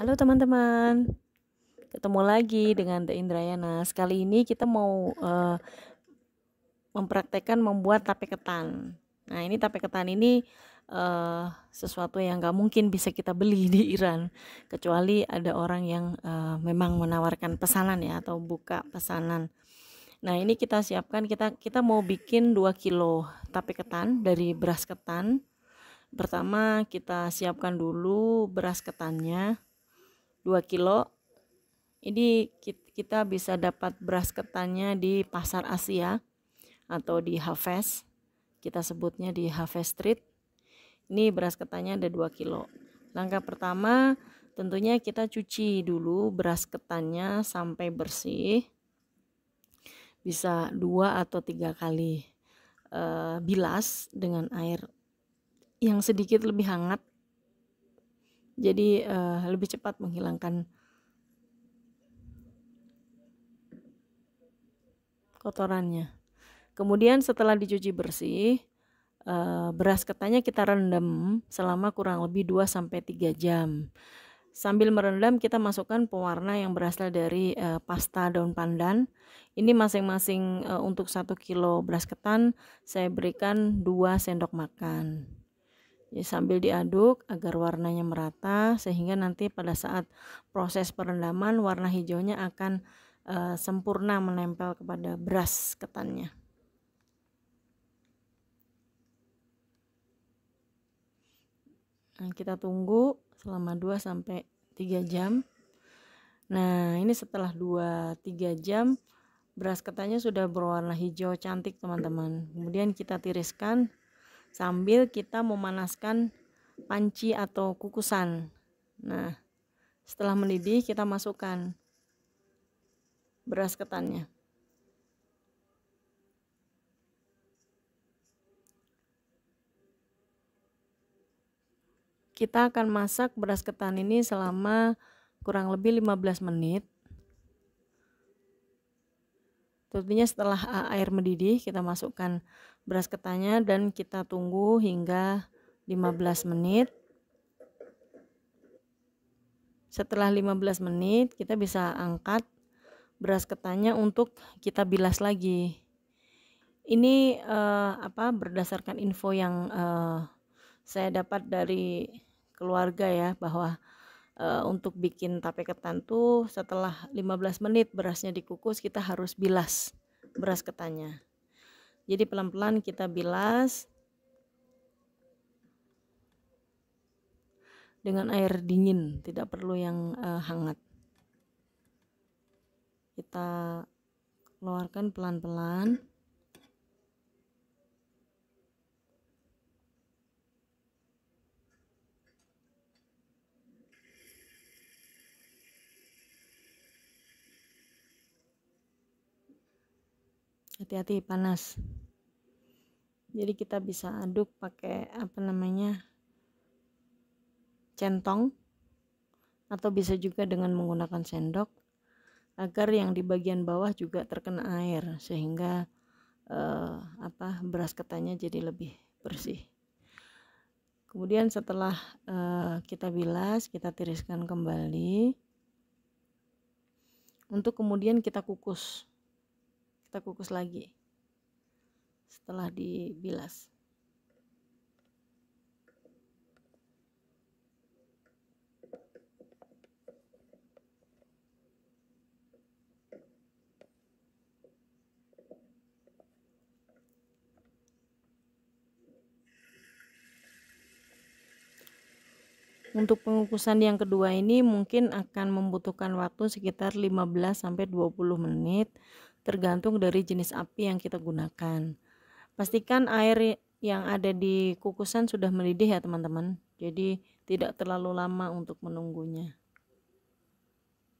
Halo teman-teman, ketemu lagi dengan The Indrayana. Sekali ini kita mau uh, mempraktekkan membuat tape ketan. Nah ini tape ketan ini uh, sesuatu yang gak mungkin bisa kita beli di Iran, kecuali ada orang yang uh, memang menawarkan pesanan ya atau buka pesanan. Nah ini kita siapkan kita kita mau bikin 2 kilo tape ketan dari beras ketan. Pertama kita siapkan dulu beras ketannya 2 kilo ini kita bisa dapat beras ketannya di pasar Asia atau di Hafez kita sebutnya di Hafez Street ini beras ketannya ada 2 kilo langkah pertama tentunya kita cuci dulu beras ketannya sampai bersih bisa dua atau tiga kali e, bilas dengan air yang sedikit lebih hangat jadi uh, lebih cepat menghilangkan kotorannya. Kemudian setelah dicuci bersih, eh, beras ketannya kita rendam selama kurang lebih 2 sampai 3 jam. Sambil merendam kita masukkan pewarna yang berasal dari eh, pasta daun pandan. Ini masing-masing untuk 1 kilo beras ketan saya berikan 2 sendok makan ya, sambil diaduk agar warnanya merata sehingga nanti pada saat proses perendaman warna hijaunya akan e, sempurna menempel kepada beras ketannya. Nah, kita tunggu selama 2 sampai 3 jam. Nah, ini setelah 2 3 jam beras ketannya sudah berwarna hijau cantik, teman-teman. Kemudian kita tiriskan sambil kita memanaskan panci atau kukusan. Nah, setelah mendidih kita masukkan beras ketannya. Kita akan masak beras ketan ini selama kurang lebih 15 menit Tentunya setelah eh, air mendidih kita masukkan beras ketannya dan kita tunggu hingga 15 menit. Setelah 15 menit kita bisa angkat beras ketannya untuk kita bilas lagi. Ini eh, apa berdasarkan info yang eh, saya dapat dari keluarga ya bahwa Eh, untuk bikin tape ketan tuh setelah 15 menit berasnya dikukus kita harus bilas beras ketannya jadi pelan-pelan kita bilas dengan air dingin tidak perlu yang uh, hangat kita keluarkan pelan-pelan hati-hati panas jadi kita bisa aduk pakai apa namanya centong atau bisa juga dengan menggunakan sendok agar yang di bagian bawah juga terkena air sehingga eh, apa beras ketannya jadi lebih bersih kemudian setelah eh, kita bilas kita tiriskan kembali untuk kemudian kita kukus kita kukus lagi setelah dibilas Untuk pengukusan yang kedua ini mungkin akan membutuhkan waktu sekitar 15 sampai 20 menit tergantung dari jenis api yang kita gunakan. Pastikan air yang ada di kukusan sudah mendidih ya teman-teman. Jadi tidak terlalu lama untuk menunggunya.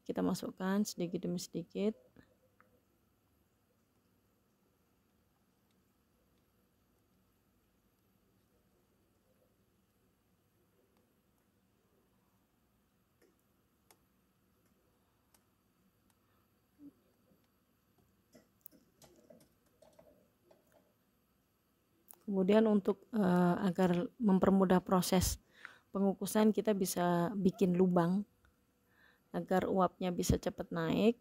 Kita masukkan sedikit demi sedikit. kemudian untuk uh, agar mempermudah proses pengukusan kita bisa bikin lubang agar uapnya bisa cepat naik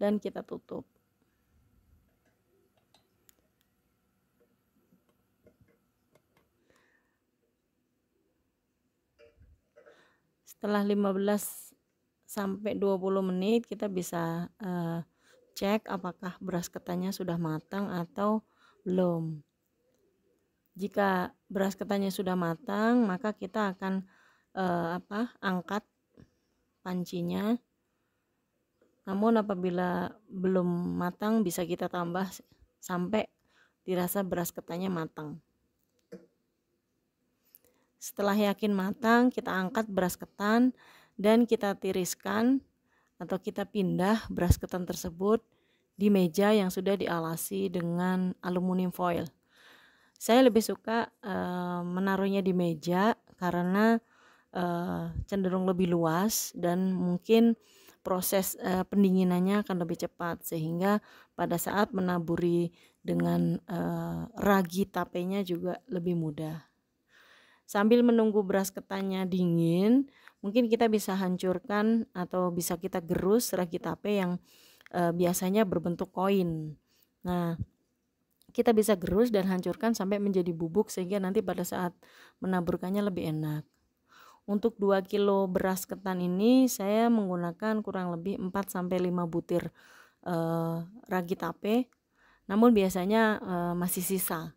dan kita tutup setelah 15 sampai 20 menit kita bisa uh, cek apakah beras ketannya sudah matang atau belum. Jika beras ketannya sudah matang, maka kita akan eh, apa? angkat pancinya. Namun apabila belum matang bisa kita tambah sampai dirasa beras ketannya matang. Setelah yakin matang, kita angkat beras ketan dan kita tiriskan atau kita pindah beras ketan tersebut di meja yang sudah dialasi dengan aluminium foil. Saya lebih suka uh, menaruhnya di meja karena uh, cenderung lebih luas dan mungkin proses uh, pendinginannya akan lebih cepat sehingga pada saat menaburi dengan uh, ragi tapenya juga lebih mudah. Sambil menunggu beras ketannya dingin, mungkin kita bisa hancurkan atau bisa kita gerus ragi tape yang e, biasanya berbentuk koin. Nah, kita bisa gerus dan hancurkan sampai menjadi bubuk sehingga nanti pada saat menaburkannya lebih enak. Untuk 2 kilo beras ketan ini saya menggunakan kurang lebih 4 sampai 5 butir e, ragi tape. Namun biasanya e, masih sisa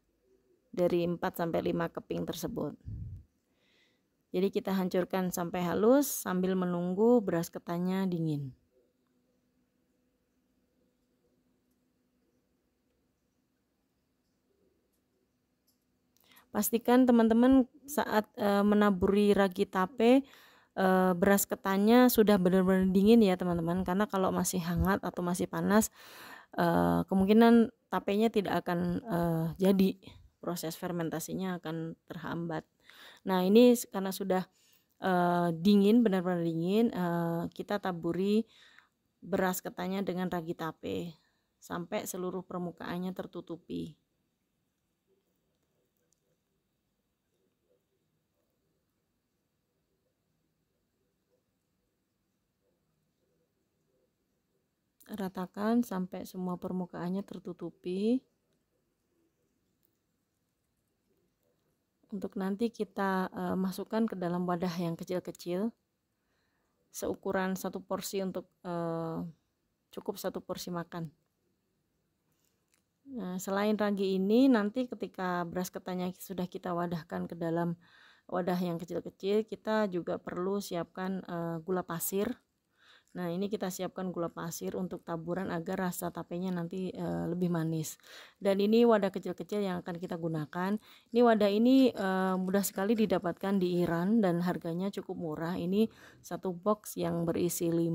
dari 4 sampai 5 keping tersebut. Jadi kita hancurkan sampai halus sambil menunggu beras ketannya dingin. Pastikan teman-teman saat e, menaburi ragi tape e, beras ketannya sudah benar-benar dingin ya teman-teman karena kalau masih hangat atau masih panas e, kemungkinan tapenya tidak akan e, jadi proses fermentasinya akan terhambat. Nah, ini karena sudah uh, dingin, benar-benar dingin, uh, kita taburi beras ketannya dengan ragi tape sampai seluruh permukaannya tertutupi. ratakan sampai semua permukaannya tertutupi untuk nanti kita e, masukkan ke dalam wadah yang kecil-kecil seukuran satu porsi untuk e, cukup satu porsi makan nah selain ragi ini nanti ketika beras ketannya sudah kita wadahkan ke dalam wadah yang kecil-kecil kita juga perlu siapkan e, gula pasir Nah, ini kita siapkan gula pasir untuk taburan agar rasa tapenya nanti e, lebih manis. Dan ini wadah kecil-kecil yang akan kita gunakan. Ini wadah ini e, mudah sekali didapatkan di Iran dan harganya cukup murah. Ini satu box yang berisi 5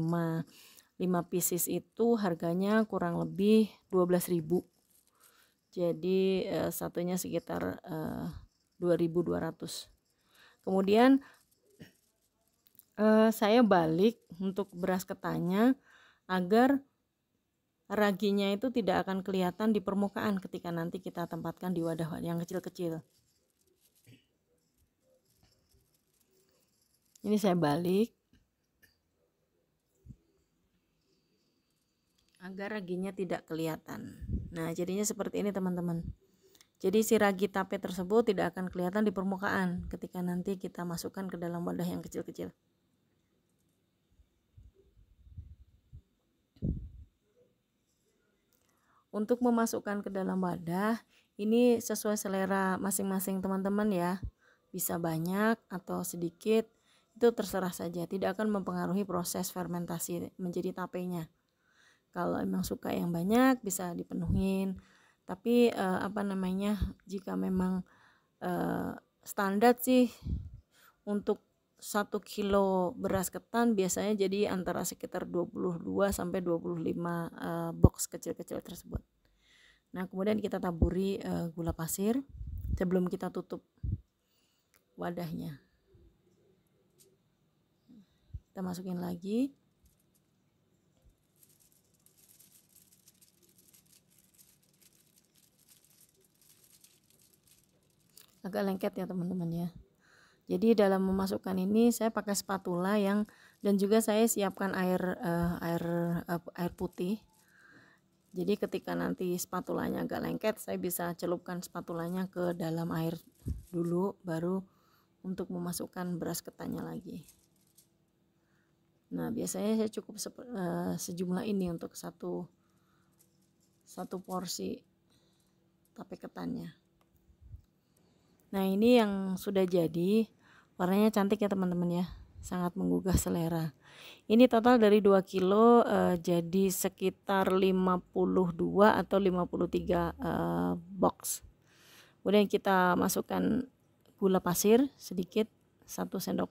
5 pieces itu harganya kurang lebih 12.000. Jadi e, satunya sekitar e, 2.200. Kemudian eh, saya balik untuk beras ketannya agar raginya itu tidak akan kelihatan di permukaan ketika nanti kita tempatkan di wadah yang kecil-kecil. Ini saya balik agar raginya tidak kelihatan. Nah, jadinya seperti ini teman-teman. Jadi si ragi tape tersebut tidak akan kelihatan di permukaan ketika nanti kita masukkan ke dalam wadah yang kecil-kecil. Untuk memasukkan ke dalam wadah, ini sesuai selera masing-masing teman-teman ya. Bisa banyak atau sedikit, itu terserah saja, tidak akan mempengaruhi proses fermentasi menjadi tapenya. Kalau emang suka yang banyak bisa dipenuhin. Tapi eh, apa namanya? Jika memang eh, standar sih untuk 1 kilo beras ketan biasanya jadi antara sekitar 22 sampai 25 uh, eh, box kecil-kecil tersebut. Nah, kemudian kita taburi uh, gula pasir sebelum kita tutup wadahnya. Kita masukin lagi. Agak lengket ya, teman-teman ya. Jadi dalam memasukkan ini saya pakai spatula yang dan juga saya siapkan air uh, air uh, air putih. Jadi ketika nanti spatulanya agak lengket, saya bisa celupkan spatulanya ke dalam air dulu baru untuk memasukkan beras ketannya lagi. Nah, biasanya saya cukup se uh, eh, sejumlah ini untuk satu satu porsi tape ketannya. Nah, ini yang sudah jadi warnanya cantik ya teman-teman ya sangat menggugah selera ini total dari 2 kilo eh, jadi sekitar 52 atau 53 eh, box kemudian kita masukkan gula pasir sedikit satu sendok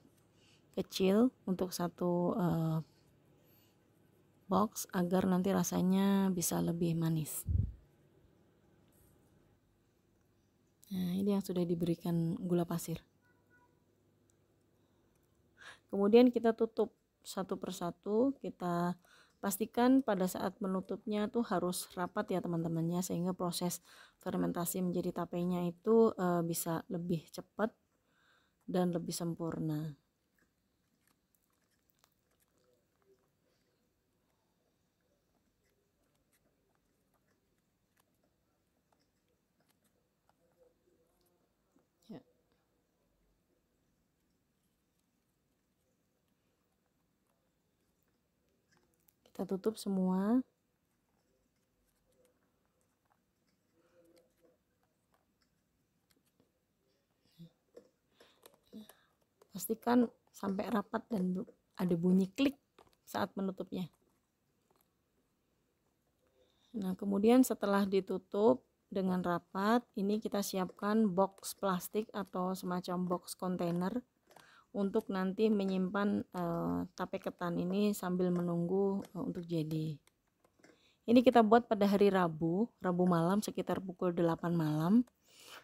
kecil untuk satu eh, box agar nanti rasanya bisa lebih manis. Nah, ini yang sudah diberikan gula pasir. Kemudian kita tutup satu persatu, kita pastikan pada saat menutupnya tuh harus rapat ya teman-temannya sehingga proses fermentasi menjadi tapenya itu e, bisa lebih cepat dan lebih sempurna. kita tutup semua pastikan sampai rapat dan ada bunyi klik saat menutupnya nah kemudian setelah ditutup dengan rapat ini kita siapkan box plastik atau semacam box kontainer untuk nanti menyimpan uh, tape ketan ini sambil menunggu uh, untuk jadi ini kita buat pada hari Rabu, Rabu malam sekitar pukul 8 malam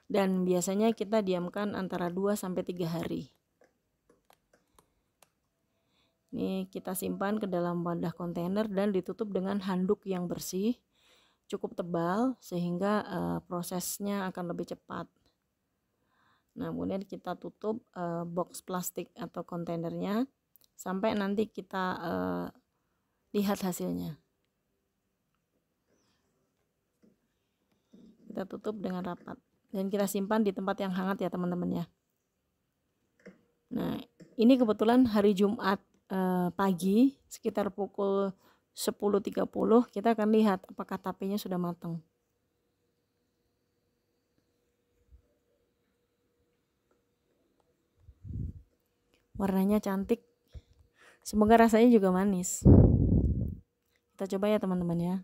dan biasanya kita diamkan antara 2 sampai 3 hari. Ini kita simpan ke dalam wadah kontainer dan ditutup dengan handuk yang bersih, cukup tebal sehingga uh, prosesnya akan lebih cepat. Nah, kemudian kita tutup uh, box plastik atau kontainernya sampai nanti kita uh, lihat hasilnya. Kita tutup dengan rapat dan kita simpan di tempat yang hangat ya, teman-teman ya. Nah, ini kebetulan hari Jumat uh, pagi sekitar pukul 10.30 kita akan lihat apakah tapenya sudah matang. warnanya cantik semoga rasanya juga manis kita coba ya teman-teman ya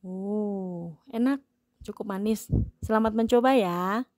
oh enak cukup manis selamat mencoba ya